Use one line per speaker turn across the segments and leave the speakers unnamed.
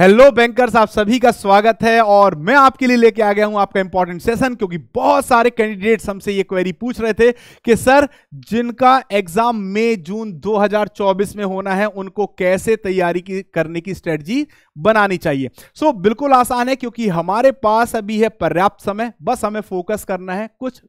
Hello bankers आप सभी का स्वागत है और मैं आपके लिए लेके आ गया हूं आपका इंपॉर्टेंट सेशन क्योंकि बहुत सारे कैंडिडेट्स हमसे ये क्वेरी पूछ रहे थे कि सर जिनका एग्जाम मई जून 2024 में होना है उनको कैसे तैयारी की करने की स्ट्रेटजी बनानी चाहिए सो so, बिल्कुल आसान है क्योंकि हमारे पास अभी है पर्याप्त समय बस हमें फोकस करना है कुछ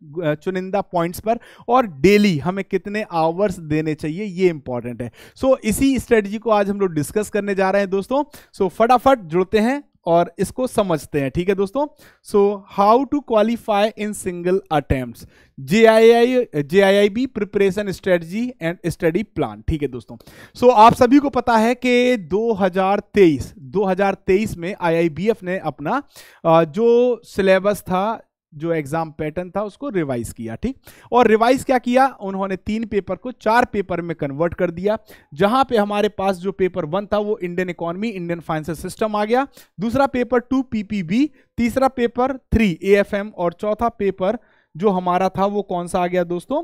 चुनिंदा पॉइंट्स पर और डेली हमें कितने आवर्स देने चाहिए ये इंपॉर्टेंट है सो so, इसी स्ट्रेटजी को आज हम लोग डिस्कस करने जा रहे हैं दोस्तों सो so, फटा फटाफट जुड़ते हैं और इसको समझते हैं ठीक है दोस्तों so how to qualify in single attempt J I I J I I B preparation strategy and study plan ठीक है दोस्तों सो so, आप सभी को पता है कि 2023 2023 में आई आई बी एफ ने अपना जो सिलेबस था जो एग्जाम पैटर्न था उसको रिवाइज किया ठीक और रिवाइज क्या किया उन्होंने तीन पेपर को चार पेपर में कन्वर्ट कर दिया जहां पे हमारे पास जो पेपर वन था वो Indian economy Indian financial system आ गया दूसरा पेपर टू पीपीबी तीसरा पेपर थ्री एएफएम और चौथा पेपर जो हमारा था वो कौन सा आ गया दोस्तों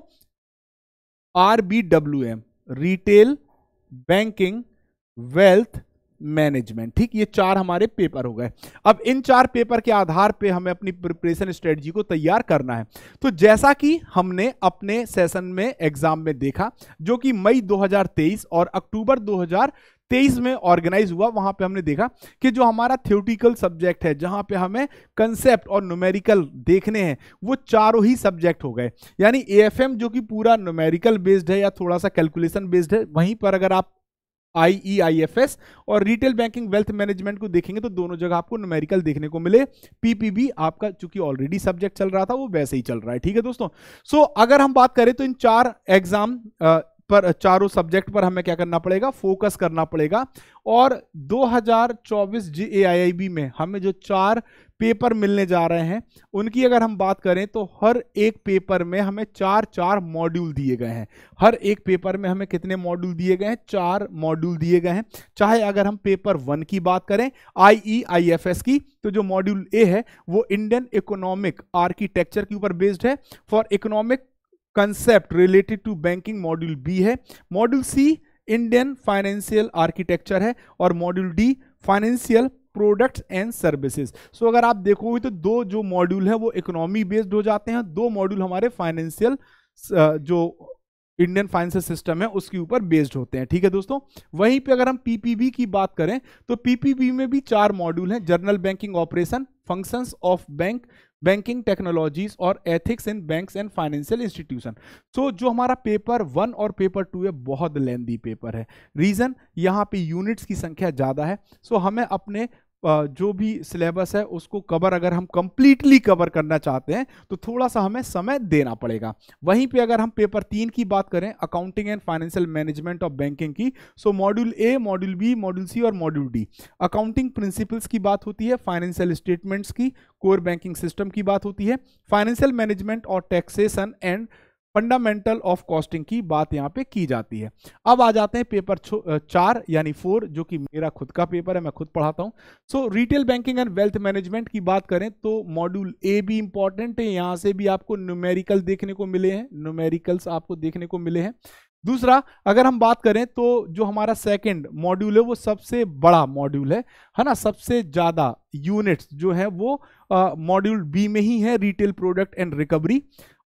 R M retail banking wealth management ठीक ये चार हमारे पेपर हो गए अब इन चार पेपर के आधार पे हमें अपनी प्रिपरेशन स्ट्रेटजी को तैयार करना है तो जैसा कि हमने अपने सेशन में एग्जाम में देखा जो कि मई 2023 और अक्टूबर 2023 में ऑर्गेनाइज हुआ वहां पे हमने देखा कि जो हमारा थियोटिकल सब्जेक्ट है जहां पे हमें कंसेप्ट और न्यूमेरिकल देखने हैं वो चारों ही सब्जेक्ट हो गए यानी एएफएम जो कि पूरा न्यूमेरिकल बेस्ड है या थोड़ा सा कैलकुलेशन बेस्ड है वहीं पर अगर आप आईईआईएफएस e और रिटेल बैंकिंग वेल्थ मैनेजमेंट को देखेंगे तो दोनों जगह आपको न्यूमेरिकल देखने को मिले पीपीबी आपका चूंकि ऑलरेडी सब्जेक्ट चल रहा था वो वैसे ही चल रहा है ठीक है दोस्तों सो so, अगर हम बात करें तो इन चार एग्जाम पर चारों सब्जेक्ट पर हमें क्या करना पड़ेगा फोकस करना पड़ेगा और 2024 हजार में हमें जो चार पेपर मिलने जा रहे हैं उनकी अगर हम बात करें तो हर एक पेपर में हमें चार चार मॉड्यूल दिए गए हैं हर एक पेपर में हमें कितने मॉड्यूल दिए गए हैं चार मॉड्यूल दिए गए हैं चाहे अगर हम पेपर वन की बात करें आई ई -E, की तो जो मॉड्यूल ए है वो इंडियन इकोनॉमिक आर्किटेक्चर के ऊपर बेस्ड है for economic concept related to banking module B है module C Indian financial architecture है और module D financial products and services so अगर आप देखोगे तो दो जो मॉड्यूल है वो इकोनॉमी बेस्ड हो जाते हैं दो मॉड्यूल हमारे फाइनेंशियल जो इंडियन फाइनेंशियल सिस्टम है उसके ऊपर बेस्ड होते हैं ठीक है दोस्तों वहीं पे अगर हम पीपीबी की बात करें तो पीपीबी में भी चार मॉड्यूल हैं general banking operation functions of bank banking technologies और ethics in banks and financial institution so जो हमारा पेपर वन और पेपर टू है बहुत लेंदी पेपर है रीज़न यहाँ पे यूनिट्स की संख्या ज़्यादा है सो so हमें अपने जो भी सिलेबस है उसको कवर अगर हम कंप्लीटली कवर करना चाहते हैं तो थोड़ा सा हमें समय देना पड़ेगा वहीं पे अगर हम पेपर तीन की बात करें accounting and financial management of banking की so module A module B module C और मॉड्यूल डी अकाउंटिंग प्रिंसिपल्स की बात होती है फाइनेंशियल स्टेटमेंट्स की कोर बैंकिंग सिस्टम की बात होती है फाइनेंशियल मैनेजमेंट और taxation and fundamental of costing की बात यहाँ पे की जाती है अब आ जाते हैं पेपर चार यानी फोर जो कि मेरा खुद का पेपर है मैं खुद पढ़ाता हूँ so retail banking and wealth management की बात करें तो मॉड्यूल ए भी इंपॉर्टेंट है यहाँ से भी आपको न्यूमेरिकल देखने को मिले हैं न्यूमेरिकल्स आपको देखने को मिले हैं दूसरा अगर हम बात करें तो जो हमारा सेकेंड मॉड्यूल है वो सबसे बड़ा मॉड्यूल है है ना सबसे ज़्यादा यूनिट्स जो है वो मॉड्यूल बी में ही है रिटेल प्रोडक्ट एंड रिकवरी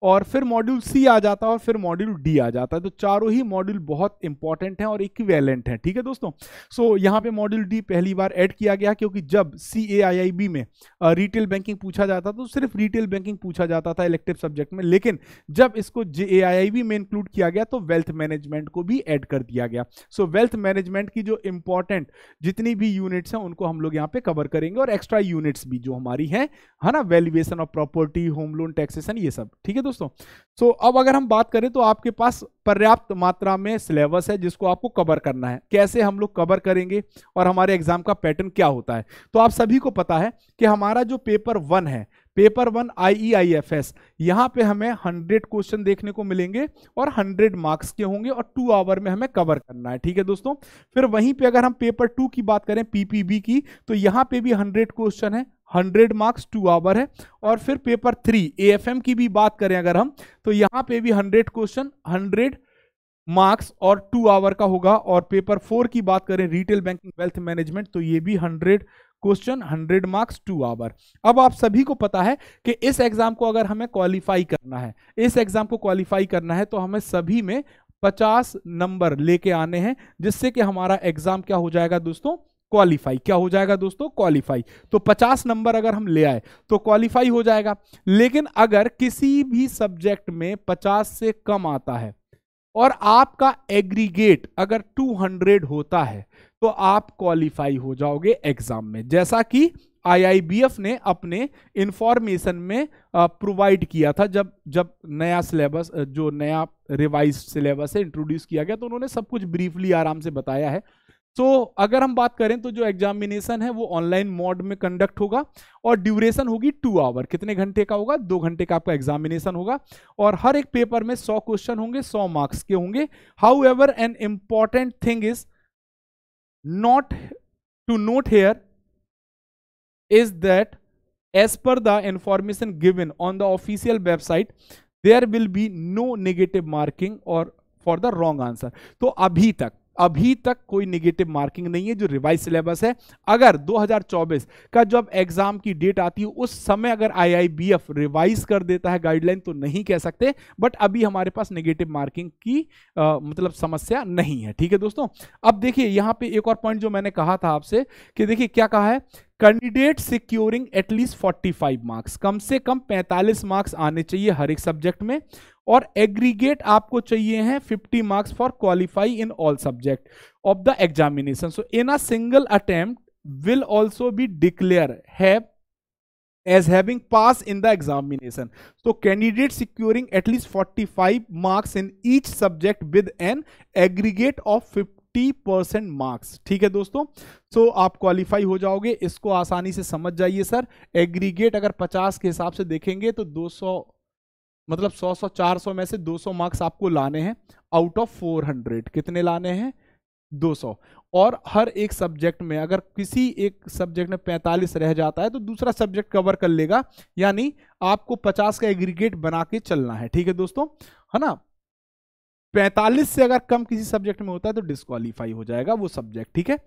और फिर मॉड्यूल सी आ जाता है और फिर मॉड्यूल डी आ जाता है तो चारों ही मॉड्यूल बहुत इंपॉर्टेंट हैं और इक्विवेलेंट हैं ठीक है दोस्तों सो so, यहाँ पे मॉड्यूल डी पहली बार ऐड किया गया क्योंकि जब सी ए में रिटेल बैंकिंग पूछा जाता तो सिर्फ रिटेल बैंकिंग पूछा जाता था इलेक्टिव तो सब्जेक्ट में लेकिन जब इसको जे में इंक्लूड किया गया तो वेल्थ मैनेजमेंट को भी ऐड कर दिया गया सो वेल्थ मैनेजमेंट की जो इंपॉर्टेंट जितनी भी यूनिट्स हैं उनको हम लोग यहाँ पे कवर करेंगे और एक्स्ट्रा यूनिट्स भी जो हमारी हैं है ना valuation of property home loan taxation ये सब ठीक है दोस्तों दोस्तों सो so, अब अगर हम बात करें तो आपके पास पर्याप्त मात्रा में सिलेबस है जिसको आपको कवर करना है कैसे हम लोग कवर करेंगे और हमारे एग्जाम का पैटर्न क्या होता है तो आप सभी को पता है कि हमारा जो पेपर वन है पेपर वन एस e यहाँ पे हमें हंड्रेड क्वेश्चन देखने को मिलेंगे और हंड्रेड मार्क्स के होंगे और टू आवर में हमें कवर करना है ठीक है दोस्तों फिर वहीं पे अगर हम पेपर टू की बात करें पीपीबी की तो यहाँ पे भी हंड्रेड क्वेश्चन है हंड्रेड मार्क्स टू आवर है और फिर पेपर थ्री एम की भी बात करें अगर हम तो यहाँ पे भी हंड्रेड क्वेश्चन हंड्रेड मार्क्स और टू आवर का होगा और पेपर फोर की बात करें रिटेल बैंकिंग वेल्थ मैनेजमेंट तो ये भी hundred question hundred marks two hour अब आप सभी को पता है कि इस एग्जाम को अगर हमें क्वालिफाई करना है इस एग्जाम को क्वालिफाई करना है तो हमें सभी में पचास नंबर लेके आने हैं जिससे कि हमारा एग्जाम क्या हो जाएगा दोस्तों क्वालिफाई क्या हो जाएगा दोस्तों क्वालिफाई तो 50 नंबर अगर हम ले आए तो क्वालिफाई हो जाएगा लेकिन अगर किसी भी सब्जेक्ट में 50 से कम आता है और आपका एग्रीगेट अगर 200 होता है तो आप क्वालिफाई हो जाओगे एग्जाम में जैसा कि आईआईबीएफ ने अपने इंफॉर्मेशन में प्रोवाइड किया था जब जब नया सिलेबस जो नया रिवाइज सिलेबस है इंट्रोड्यूस किया गया तो उन्होंने सब कुछ ब्रीफली आराम से बताया है तो अगर हम बात करें तो जो एग्जामिनेशन है वो ऑनलाइन मोड में कंडक्ट होगा और ड्यूरेशन होगी टू आवर कितने घंटे का होगा दो घंटे का आपका एग्जामिनेशन होगा और हर एक पेपर में सौ क्वेश्चन होंगे सौ मार्क्स के होंगे however an important thing is not to note here is that as per the information given on the official website there will be no negative marking or for the wrong answer so abhi tak अभी तक कोई negative marking नहीं है जो revise syllabus है अगर 2024 का जब एग्जाम की डेट आती है उस समय अगर आईआईबीएफ रिवाइज कर देता है गाइडलाइन तो नहीं कह सकते बट अभी हमारे पास निगेटिव मार्किंग की आ, मतलब समस्या नहीं है ठीक है दोस्तों अब देखिए यहां पे एक और पॉइंट जो मैंने कहा था आपसे कि देखिए क्या कहा है candidate securing at least forty five marks कम से कम पैंतालीस मार्क्स आने चाहिए हर एक सब्जेक्ट में और एग्रीगेट आपको चाहिए हैं 50 marks for qualify in all subject of the examination so in a single attempt will also be declare है as having pass in the examination so candidate securing at least forty five marks in each subject with an aggregate of fifty percent marks ठीक है दोस्तों सो so, आप qualify हो जाओगे इसको आसानी से समझ जाइए सर एग्रीगेट अगर पचास के हिसाब से देखेंगे तो दो सौ मतलब सौ सौ चार सौ में से दो सौ मार्क्स आपको लाने हैं आउट ऑफ फोर हंड्रेड कितने लाने हैं 200 और हर एक सब्जेक्ट में अगर किसी एक सब्जेक्ट में 45 रह जाता है तो दूसरा सब्जेक्ट कवर कर लेगा यानी आपको 50 का एग्रीगेट बना के चलना है ठीक है दोस्तों है ना पैंतालीस से अगर कम किसी सब्जेक्ट में होता है तो डिस्कालीफाई हो जाएगा वो सब्जेक्ट ठीक है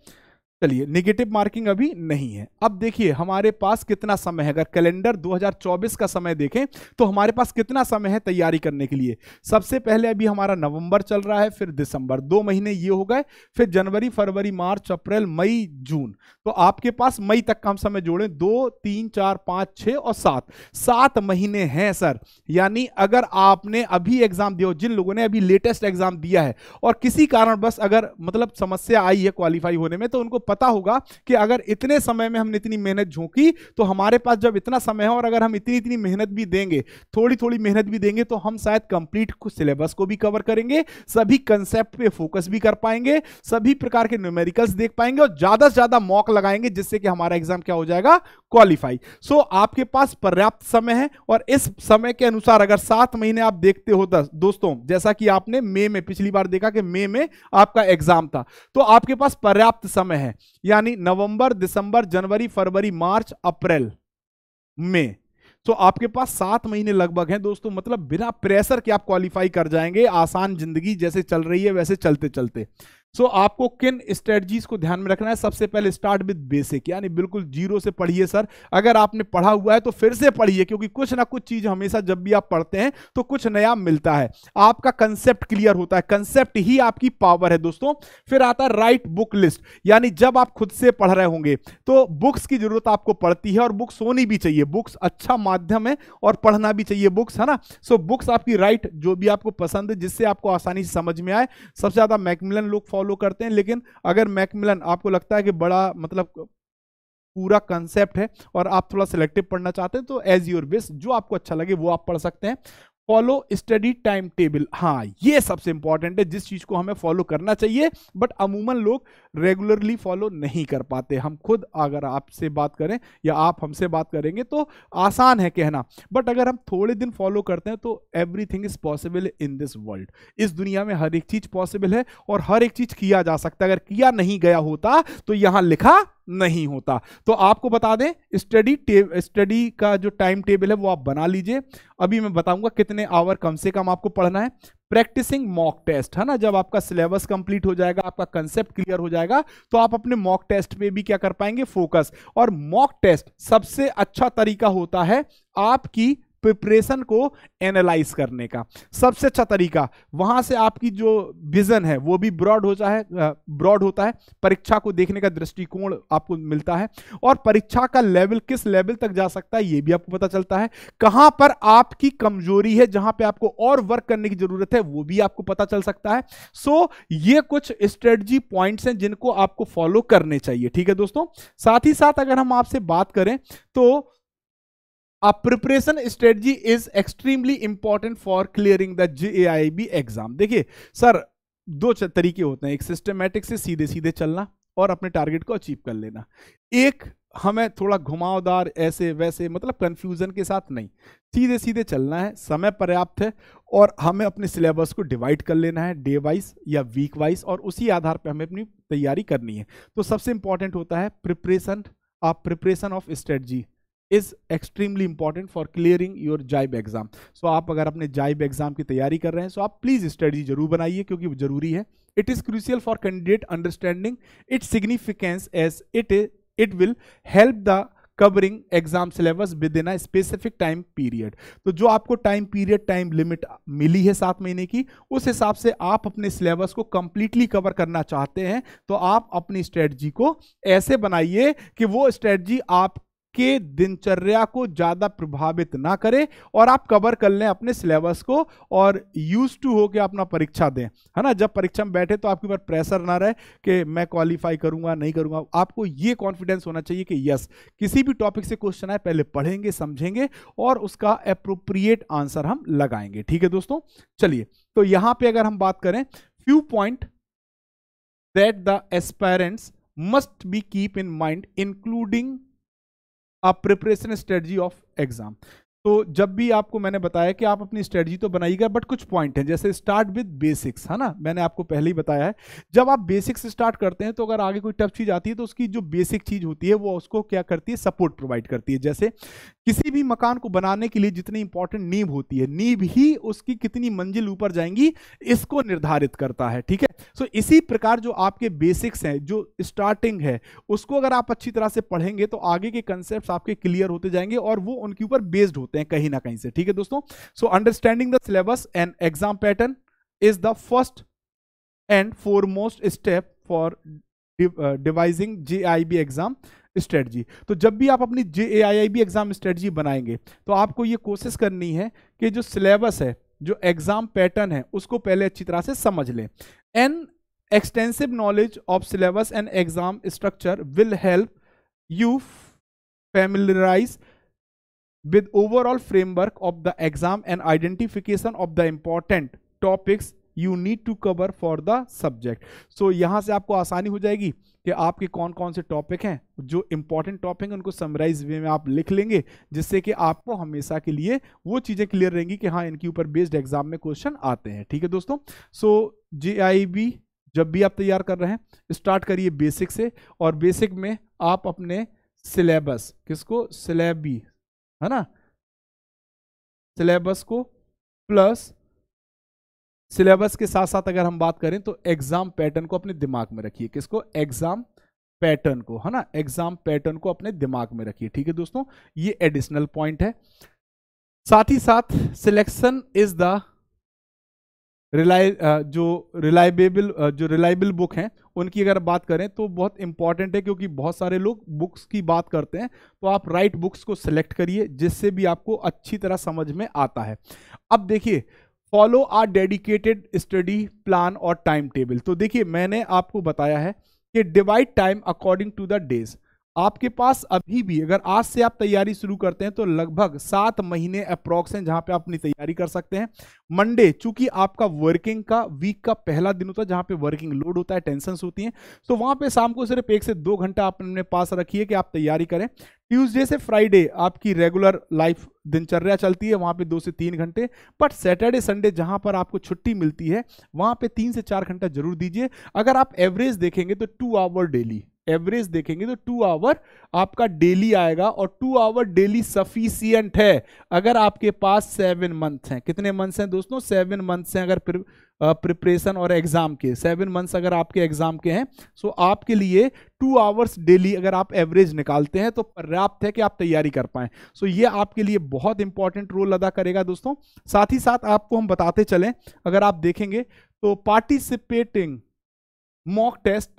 चलिए नेगेटिव मार्किंग अभी नहीं है अब देखिए हमारे पास कितना समय है अगर कैलेंडर 2024 का समय देखें तो हमारे पास कितना समय है तैयारी करने के लिए सबसे पहले अभी हमारा नवंबर चल रहा है फिर दिसंबर दो महीने ये हो गए फिर जनवरी फरवरी मार्च अप्रैल मई जून तो आपके पास मई तक का हम समय जोड़ें दो तीन चार पाँच छः और सात सात महीने हैं सर यानी अगर आपने अभी एग्जाम दिया जिन लोगों ने अभी लेटेस्ट एग्जाम दिया है और किसी कारण अगर मतलब समस्या आई है क्वालिफाई होने में तो उनको पता होगा कि अगर इतने समय में हमने इतनी मेहनत झोंकी तो हमारे पास जब इतना समय है और अगर हम इतनी इतनी मेहनत भी देंगे थोड़ी थोड़ी मेहनत भी देंगे तो हम शायद कंप्लीट सिलेबस को भी कवर करेंगे सभी कंसेप्ट पे फोकस भी कर पाएंगे सभी प्रकार के न्यूमेरिकल्स देख पाएंगे और ज्यादा से ज्यादा मॉक लगाएंगे जिससे कि हमारा एग्जाम क्या हो जाएगा क्वालिफाई सो so, आपके पास पर्याप्त समय है और इस समय के अनुसार अगर सात महीने आप देखते हो दोस्तों जैसा कि आपने मई में पिछली बार देखा कि मई में आपका एग्जाम था तो आपके पास पर्याप्त समय है यानी नवंबर दिसंबर जनवरी फरवरी मार्च अप्रैल में तो आपके पास सात महीने लगभग हैं दोस्तों मतलब बिना प्रेशर के आप क्वालिफाई कर जाएंगे आसान जिंदगी जैसे चल रही है वैसे चलते चलते सो so, आपको किन स्ट्रेटजीज को ध्यान में रखना है सबसे पहले स्टार्ट विद बेसिक यानी बिल्कुल जीरो से पढ़िए सर अगर आपने पढ़ा हुआ है तो फिर से पढ़िए क्योंकि कुछ ना कुछ चीज हमेशा जब भी आप पढ़ते हैं तो कुछ नया मिलता है आपका कंसेप्ट क्लियर होता है कंसेप्ट ही आपकी पावर है दोस्तों फिर आता है राइट बुक लिस्ट यानी जब आप खुद से पढ़ रहे होंगे तो बुक्स की जरूरत आपको पड़ती है और बुक्स होनी भी चाहिए बुक्स अच्छा माध्यम है और पढ़ना भी चाहिए बुक्स है ना सो बुक्स आपकी राइट जो भी आपको पसंद है जिससे आपको आसानी से समझ में आए सबसे ज्यादा मैकमिलन फॉर फॉलो करते हैं लेकिन अगर मैकमिलन आपको लगता है कि बड़ा मतलब पूरा कंसेप्ट है और आप थोड़ा सिलेक्टिव पढ़ना चाहते हैं तो एज योर बेस जो आपको अच्छा लगे वो आप पढ़ सकते हैं फॉलो स्टडी टाइम टेबल हाँ ये सबसे इंपॉर्टेंट है जिस चीज को हमें फॉलो करना चाहिए बट अमूमन लोग रेगुलरली फॉलो नहीं कर पाते हम खुद अगर आपसे बात करें या आप हमसे बात करेंगे तो आसान है कहना बट अगर हम थोड़े दिन फॉलो करते हैं तो everything is possible in this world इस दुनिया में हर एक चीज़ पॉसिबल है और हर एक चीज़ किया जा सकता है अगर किया नहीं गया होता तो यहाँ लिखा नहीं होता तो आपको बता दें स्टडी स्टडी का जो टाइम टेबल है वो आप बना लीजिए अभी मैं बताऊंगा कितने आवर कम से कम आपको पढ़ना है प्रैक्टिसिंग मॉक टेस्ट है ना जब आपका सिलेबस कंप्लीट हो जाएगा आपका कंसेप्ट क्लियर हो जाएगा तो आप अपने मॉक टेस्ट पे भी क्या कर पाएंगे फोकस और मॉक टेस्ट सबसे अच्छा तरीका होता है आपकी प्रिपरेशन को एनालाइज करने का सबसे अच्छा तरीका वहां से आपकी जो विजन है वो भी ब्रॉड हो जाए ब्रॉड होता है परीक्षा को देखने का दृष्टिकोण आपको मिलता है और परीक्षा का लेवल किस लेवल तक जा सकता है ये भी आपको पता चलता है कहां पर आपकी कमजोरी है जहां पे आपको और वर्क करने की जरूरत है वो भी आपको पता चल सकता है सो so, ये कुछ स्ट्रेटजी पॉइंट्स हैं जिनको आपको फॉलो करने चाहिए ठीक है दोस्तों साथ ही साथ अगर हम आपसे बात करें तो A preparation strategy is extremely important for clearing the JAIB exam. देखिए सर दो तरीके होते हैं एक सिस्टमेटिक से सीधे सीधे चलना और अपने टारगेट को अचीव कर लेना एक हमें थोड़ा घुमावदार ऐसे वैसे मतलब कंफ्यूजन के साथ नहीं सीधे सीधे चलना है समय पर्याप्त है और हमें अपने सिलेबस को डिवाइड कर लेना है डे वाइज या वीक वाइज और उसी आधार पर हमें अपनी तैयारी करनी है तो सबसे इंपॉर्टेंट होता है प्रिपरेशन आप preparation of strategy is extremely important for clearing your JAIIB exam so आप अगर अपने जाइब एग्ज़ाम की तैयारी कर रहे हैं सो so आप प्लीज़ स्टडी जरूर बनाइए क्योंकि ज़रूरी है it is crucial for candidate understanding it significance as it it will help the covering exam syllabus within a specific time period तो जो आपको टाइम पीरियड टाइम लिमिट मिली है सात महीने की उस हिसाब से आप अपने सिलेबस को कंप्लीटली कवर करना चाहते हैं तो आप अपनी स्ट्रेटजी को ऐसे बनाइए कि वो स्ट्रेटजी आप आपके दिनचर्या को ज़्यादा प्रभावित ना करे और आप कवर कर लें अपने सिलेबस को और यूज टू हो के अपना परीक्षा दें है ना जब परीक्षा में बैठे तो आपके ऊपर प्रेशर ना रहे कि मैं क्वालिफाई करूंगा नहीं करूंगा आपको ये कॉन्फिडेंस होना चाहिए कि यस किसी भी टॉपिक से क्वेश्चन आए पहले पढ़ेंगे समझेंगे और उसका अप्रोप्रिएट आंसर हम लगाएंगे ठीक है दोस्तों चलिए तो यहां पर अगर हम बात करें few point that the aspirants must be keep in mind including आप प्रिपरेशन स्ट्रेटजी ऑफ एग्जाम तो जब भी आपको मैंने बताया कि आप अपनी स्ट्रेटजी तो बनाइएगा बट कुछ पॉइंट हैं जैसे स्टार्ट विद बेसिक्स है ना मैंने आपको पहले ही बताया है जब आप बेसिक्स स्टार्ट करते हैं तो अगर आगे कोई टफ चीज़ आती है तो उसकी जो बेसिक चीज़ होती है वो उसको क्या करती है सपोर्ट प्रोवाइड करती है जैसे किसी भी मकान को बनाने के लिए जितनी इंपॉर्टेंट नींव होती है नींव ही उसकी कितनी मंजिल ऊपर जाएंगी इसको निर्धारित करता है ठीक है सो so, इसी प्रकार जो आपके बेसिक्स हैं जो स्टार्टिंग है उसको अगर आप अच्छी तरह से पढ़ेंगे तो आगे के कंसेप्ट आपके क्लियर होते जाएंगे और वो उनके ऊपर बेस्ड होते हैं कहीं ना कहीं से ठीक है दोस्तों so understanding the syllabus and exam pattern is the first and foremost step for devising J exam strategy तो जब भी आप अपनी जे एग्जाम स्ट्रेटजी बनाएंगे तो आपको ये कोशिश करनी है कि जो सिलेबस है जो एग्जाम पैटर्न है उसको पहले अच्छी तरह से समझ लें an extensive knowledge of syllabus and exam structure will help you familiarise with overall framework of the exam and identification of the important topics you need to cover for the subject so यहां से आपको आसानी हो जाएगी कि आपके कौन कौन से टॉपिक हैं जो इंपॉर्टेंट टॉपिक हैं उनको समराइज वे में आप लिख लेंगे जिससे कि आपको हमेशा के लिए वो चीज़ें क्लियर रहेंगी कि हाँ इनके ऊपर बेस्ड एग्जाम में क्वेश्चन आते हैं ठीक है दोस्तों सो जे जब भी आप तैयार कर रहे हैं स्टार्ट करिए बेसिक से और बेसिक में आप अपने सिलेबस किसको सिलेबी है ना सिलेबस को प्लस सिलेबस के साथ साथ अगर हम बात करें तो एग्जाम पैटर्न को अपने दिमाग में रखिए किसको एग्जाम पैटर्न को है ना एग्जाम पैटर्न को अपने दिमाग में रखिए ठीक है दोस्तों ये एडिशनल पॉइंट है साथ ही साथ सिलेक्शन इज द रिलाय जो रिलायबेबल जो रिलायबल बुक हैं उनकी अगर बात करें तो बहुत इंपॉर्टेंट है क्योंकि बहुत सारे लोग बुक्स की बात करते हैं तो आप राइट बुक्स को सिलेक्ट करिए जिससे भी आपको अच्छी तरह समझ में आता है अब देखिए follow R dedicated study plan और टाइम टेबल तो देखिए मैंने आपको बताया है कि divide time according to the days आपके पास अभी भी अगर आज से आप तैयारी शुरू करते हैं तो लगभग सात महीने अप्रॉक्स हैं जहां पे आप अपनी तैयारी कर सकते हैं मंडे चूंकि आपका वर्किंग का वीक का पहला दिन होता है जहां पे वर्किंग लोड होता है टेंशन होती हैं तो वहां पे शाम को सिर्फ एक से दो घंटा आपने पास रखिए कि आप तैयारी करें ट्यूजडे से फ्राइडे आपकी रेगुलर लाइफ दिनचर्या चलती है वहाँ पे दो से तीन घंटे बट सैटरडे संडे जहाँ पर आपको छुट्टी मिलती है वहाँ पे तीन से चार घंटा जरूर दीजिए अगर आप एवरेज देखेंगे तो टू आवर डेली एवरेज देखेंगे तो टू आवर आपका डेली आएगा और टू आवर डेली सफिशियंट है अगर आपके पास सेवन मंथ हैं कितने मंथ्स हैं दोस्तों सेवन मंथ्स हैं अगर प्रिपरेशन और एग्जाम के सेवन मंथ्स अगर आपके एग्जाम के हैं सो आपके लिए टू आवर्स डेली अगर आप एवरेज निकालते हैं तो पर्याप्त है कि आप तैयारी कर पाएं सो so, ये आपके लिए बहुत इंपॉर्टेंट रोल अदा करेगा दोस्तों साथ ही साथ आपको हम बताते चलें अगर आप देखेंगे तो participating mock test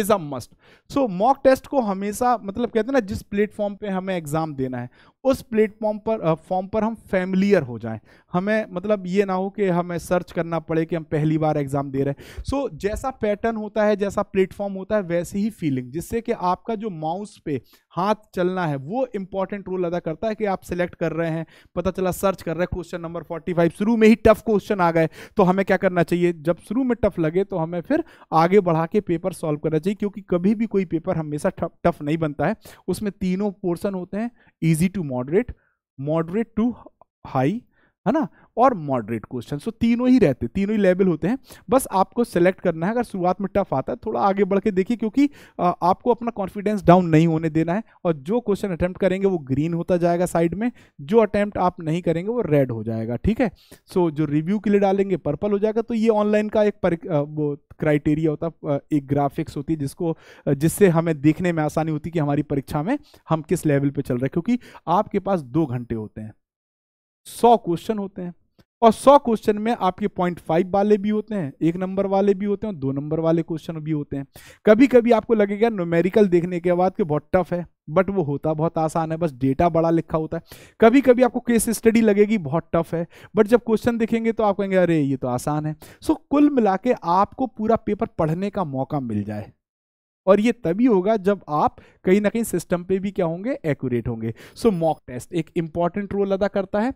is a must so mock test को हमेशा मतलब कहते हैं ना जिस प्लेटफॉर्म पे हमें एग्ज़ाम देना है उस प्लेटफॉर्म पर फॉर्म पर हम फैमिलियर हो जाएं हमें मतलब ये ना हो कि हमें सर्च करना पड़े कि हम पहली बार एग्ज़ाम दे रहे हैं सो so, जैसा पैटर्न होता है जैसा प्लेटफॉर्म होता है वैसी ही फीलिंग जिससे कि आपका जो माउस पे हाथ चलना है वो इंपॉर्टेंट रोल अदा करता है कि आप सिलेक्ट कर रहे हैं पता चला सर्च कर रहे हैं क्वेश्चन नंबर फोर्टी शुरू में ही टफ क्वेश्चन आ गए तो हमें क्या करना चाहिए जब शुरू में टफ लगे तो हमें फिर आगे बढ़ा के पेपर सॉल्व करना चाहिए क्योंकि कभी भी कोई पेपर हमेशा टफ नहीं बनता है उसमें तीनों पोर्सन होते हैं easy to moderate moderate to high है ना और मॉडरेट क्वेश्चन सो तीनों ही रहते तीनों ही लेवल होते हैं बस आपको सेलेक्ट करना है अगर शुरुआत में टफ आता है थोड़ा आगे बढ़ के देखिए क्योंकि आ, आपको अपना कॉन्फिडेंस डाउन नहीं होने देना है और जो क्वेश्चन अटैम्प्ट करेंगे वो ग्रीन होता जाएगा साइड में जो अटैम्प्ट आप नहीं करेंगे वो रेड हो जाएगा ठीक है सो so, जो रिव्यू के लिए डालेंगे पर्पल हो जाएगा तो ये ऑनलाइन का एक वो क्राइटेरिया होता एक ग्राफिक्स होती है जिसको जिससे हमें देखने में आसानी होती कि हमारी परीक्षा में हम किस लेवल पर चल रहे हैं क्योंकि आपके पास दो घंटे होते हैं सौ क्वेश्चन होते हैं और सौ क्वेश्चन में आपके पॉइंट फाइव वाले भी होते हैं एक नंबर वाले भी होते हैं और दो नंबर वाले क्वेश्चन भी होते हैं कभी कभी आपको लगेगा न्यूमेरिकल देखने के बाद कि बहुत टफ है बट वो होता बहुत आसान है बस डेटा बड़ा लिखा होता है कभी कभी आपको केस स्टडी लगेगी बहुत टफ है बट जब क्वेश्चन देखेंगे तो आप कहेंगे अरे ये तो आसान है सो कुल मिला के आपको पूरा पेपर पढ़ने का मौका मिल जाए और ये तभी होगा जब आप कहीं ना कहीं सिस्टम पे भी क्या होंगे एक्यूरेट होंगे सो मॉक टेस्ट एक इंपॉर्टेंट रोल अदा करता है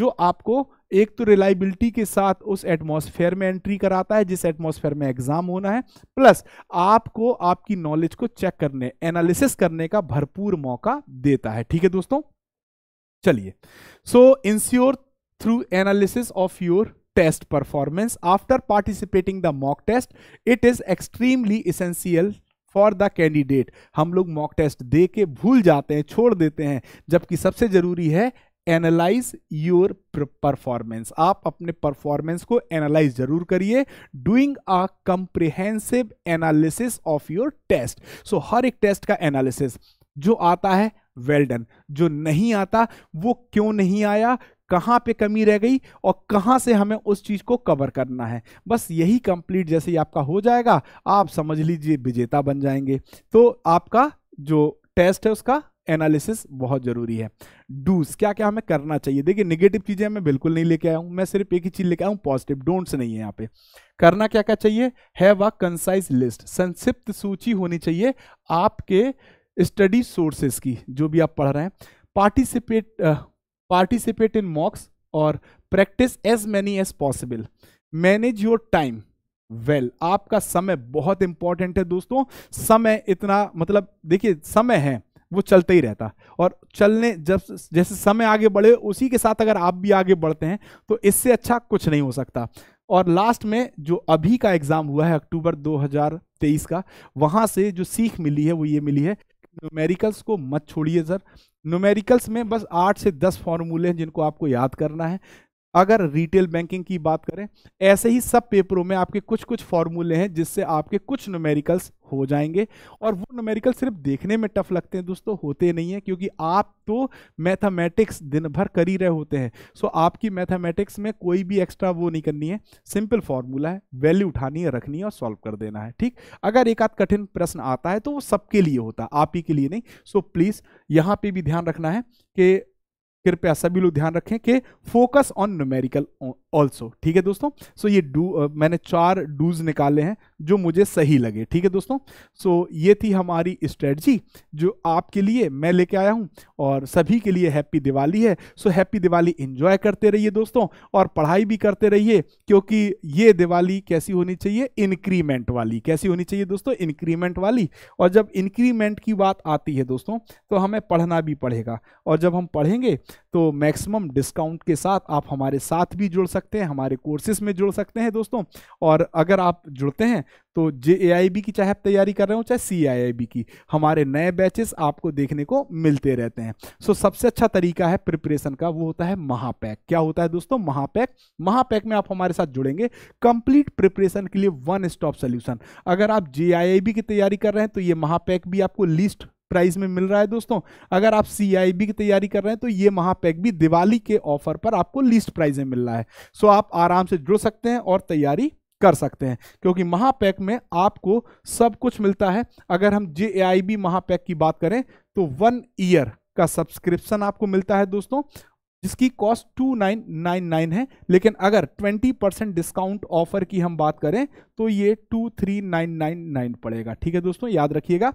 जो आपको एक तो रिलायबिलिटी के साथ उस एटमॉस्फेयर में एंट्री कराता है जिस एटमॉस्फेयर में एग्जाम होना है प्लस आपको आपकी नॉलेज को चेक करने एनालिसिस करने का भरपूर मौका देता है ठीक है दोस्तों चलिए so ensure through analysis of your test performance after participating the mock test it is extremely essential for the candidate हम लोग मॉक टेस्ट दे के भूल जाते हैं छोड़ देते हैं जबकि सबसे ज़रूरी है एनालाइज योर परफॉर्मेंस आप अपने परफॉर्मेंस को एनालाइज जरूर करिए doing a comprehensive analysis of your test so हर एक टेस्ट का एनालिसिस जो आता है वेल well डन जो नहीं आता वो क्यों नहीं आया कहाँ पे कमी रह गई और कहाँ से हमें उस चीज़ को कवर करना है बस यही कंप्लीट जैसे ही आपका हो जाएगा आप समझ लीजिए विजेता बन जाएंगे तो आपका जो टेस्ट है उसका एनालिसिस बहुत ज़रूरी है डूज क्या क्या हमें करना चाहिए देखिए निगेटिव चीज़ें मैं बिल्कुल नहीं लेके आया हूँ मैं सिर्फ एक ही चीज़ लेके आया हूँ पॉजिटिव डोंट्स नहीं है यहाँ पे करना क्या क्या चाहिए हैव अ कंसाइज लिस्ट संक्षिप्त सूची होनी चाहिए आपके स्टडी सोर्सेस की जो भी आप पढ़ रहे हैं पार्टिसिपेट पार्टिसिपेट इन मॉक्स और practice as many as possible manage your time well आपका समय बहुत इंपॉर्टेंट है दोस्तों समय इतना मतलब देखिए समय है वो चलते ही रहता और चलने जब जैसे समय आगे बढ़े उसी के साथ अगर आप भी आगे बढ़ते हैं तो इससे अच्छा कुछ नहीं हो सकता और लास्ट में जो अभी का एग्ज़ाम हुआ है अक्टूबर 2023 का वहां से जो सीख मिली है वो ये मिली है न्यूमेरिकल्स को मत छोड़िए सर न्यूमेरिकल्स में बस आठ से दस फार्मूले हैं जिनको आपको याद करना है अगर रिटेल बैंकिंग की बात करें ऐसे ही सब पेपरों में आपके कुछ कुछ फॉर्मूले हैं जिससे आपके कुछ नोमेरिकल्स हो जाएंगे और वो नोमेरिकल सिर्फ देखने में टफ लगते हैं दोस्तों होते नहीं हैं क्योंकि आप तो मैथमेटिक्स दिन भर कर ही रहे होते हैं सो आपकी मैथमेटिक्स में कोई भी एक्स्ट्रा वो नहीं करनी है सिंपल फार्मूला है वैल्यू उठानी है रखनी है और सॉल्व कर देना है ठीक अगर एक आध कठिन प्रश्न आता है तो वो सबके लिए होता है आप ही के लिए नहीं सो प्लीज़ यहाँ पर भी ध्यान रखना है कि कृपया सभी लोग ध्यान रखें कि फोकस ऑन न्यूमेरिकल ऑल्सो ठीक है दोस्तों सो so ये डू मैंने चार डूज निकाले हैं जो मुझे सही लगे ठीक है दोस्तों सो so ये थी हमारी स्ट्रेटजी जो आपके लिए मैं लेके आया हूँ और सभी के लिए हैप्पी दिवाली है so so happy Diwali enjoy करते रहिए दोस्तों और पढ़ाई भी करते रहिए क्योंकि ये दिवाली कैसी होनी चाहिए इंक्रीमेंट वाली कैसी होनी चाहिए दोस्तों इंक्रीमेंट वाली और जब इंक्रीमेंट की बात आती है दोस्तों तो हमें पढ़ना भी पड़ेगा और जब हम पढ़ेंगे तो मैक्सिमम डिस्काउंट के साथ आप हमारे साथ भी जुड़ सकते सकते हैं हमारे कोर्सेस में जुड़ सकते हैं दोस्तों और अगर आप जुड़ते हैं तो जे की चाहे आप तैयारी कर रहे हो चाहे सी की हमारे नए बैचेस आपको देखने को मिलते रहते हैं सो so, सबसे अच्छा तरीका है प्रिपरेशन का वो होता है महापैक क्या होता है दोस्तों महापैक महापैक में आप हमारे साथ जुड़ेंगे कंप्लीट प्रिपरेशन के लिए वन स्टॉप सोल्यूशन अगर आप जे की तैयारी कर रहे हैं तो ये महापैक भी आपको लिस्ट प्राइस में मिल रहा है दोस्तों अगर आप सीआईबी की तैयारी कर रहे हैं तो ये महापैक भी दिवाली के ऑफर पर आपको लिस्ट प्राइस में मिल रहा है सो आप आराम से जुड़ सकते हैं और तैयारी कर सकते हैं क्योंकि महापैक में आपको सब कुछ मिलता है अगर हम जे महापैक की बात करें तो वन ईयर का सब्सक्रिप्शन आपको मिलता है दोस्तों जिसकी कॉस्ट 2999 है लेकिन अगर 20 परसेंट डिस्काउंट ऑफर की हम बात करें तो ये 23999 पड़ेगा ठीक है दोस्तों याद रखिएगा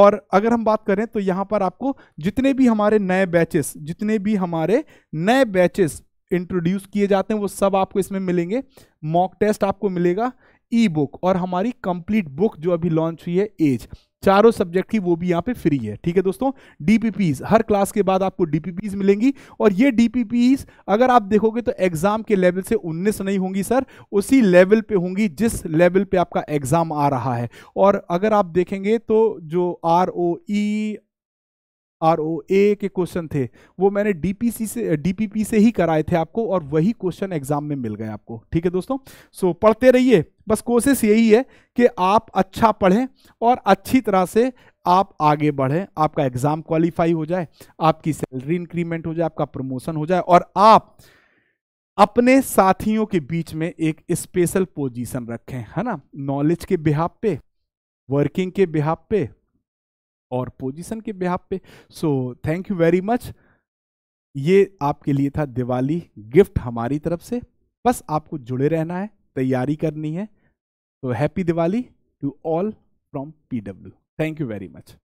और अगर हम बात करें तो यहाँ पर आपको जितने भी हमारे नए बैचेस जितने भी हमारे नए बैचेस इंट्रोड्यूस किए जाते हैं वो सब आपको इसमें मिलेंगे मॉक टेस्ट आपको मिलेगा ई बुक और हमारी कंप्लीट बुक जो अभी लॉन्च हुई है एज चारों सब्जेक्ट की वो भी यहाँ पे फ्री है ठीक है दोस्तों डीपीपीज हर क्लास के बाद आपको डीपीपीज मिलेंगी और ये डीपीपीज अगर आप देखोगे तो एग्जाम के लेवल से 19 नहीं होंगी सर उसी लेवल पे होंगी जिस लेवल पे आपका एग्जाम आ रहा है और अगर आप देखेंगे तो जो R O E R O ए के क्वेश्चन थे वो मैंने डीपीसी से डीपीपी से ही कराए थे आपको और वही क्वेश्चन एग्जाम में मिल गए आपको ठीक है दोस्तों सो so, पढ़ते रहिए बस कोशिश यही है कि आप अच्छा पढ़ें और अच्छी तरह से आप आगे बढ़ें आपका एग्जाम क्वालिफाई हो जाए आपकी सैलरी इंक्रीमेंट हो जाए आपका प्रमोशन हो जाए और आप अपने साथियों के बीच में एक स्पेशल पोजीशन रखें है ना नॉलेज के बिहाब पे वर्किंग के बिहाब पे और पोजीशन के बिहाब पे so thank you very much ये आपके लिए था दिवाली गिफ्ट हमारी तरफ से बस आपको जुड़े रहना है तैयारी करनी है तो happy Diwali to all from PW thank you very much